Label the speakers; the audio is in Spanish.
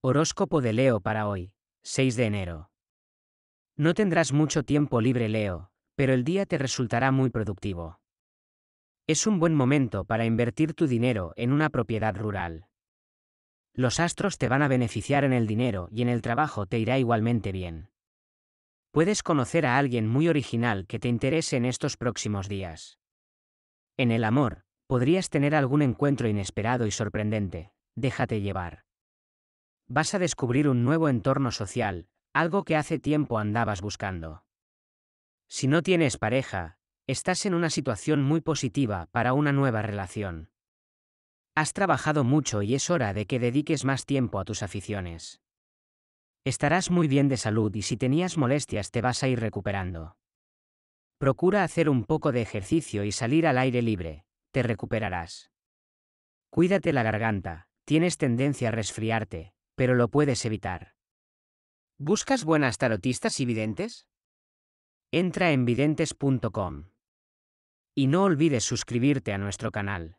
Speaker 1: Horóscopo de Leo para hoy,
Speaker 2: 6 de enero. No tendrás mucho tiempo libre Leo, pero el día te resultará muy productivo. Es un buen momento para invertir tu dinero en una propiedad rural. Los astros te van a beneficiar en el dinero y en el trabajo te irá igualmente bien. Puedes conocer a alguien muy original que te interese en estos próximos días. En el amor, podrías tener algún encuentro inesperado y sorprendente, déjate llevar. Vas a descubrir un nuevo entorno social, algo que hace tiempo andabas buscando. Si no tienes pareja, estás en una situación muy positiva para una nueva relación. Has trabajado mucho y es hora de que dediques más tiempo a tus aficiones. Estarás muy bien de salud y si tenías molestias te vas a ir recuperando. Procura hacer un poco de ejercicio y salir al aire libre, te recuperarás. Cuídate la garganta, tienes tendencia a resfriarte, pero lo puedes evitar. ¿Buscas buenas tarotistas y videntes? Entra en videntes.com.
Speaker 1: Y no olvides suscribirte a nuestro canal.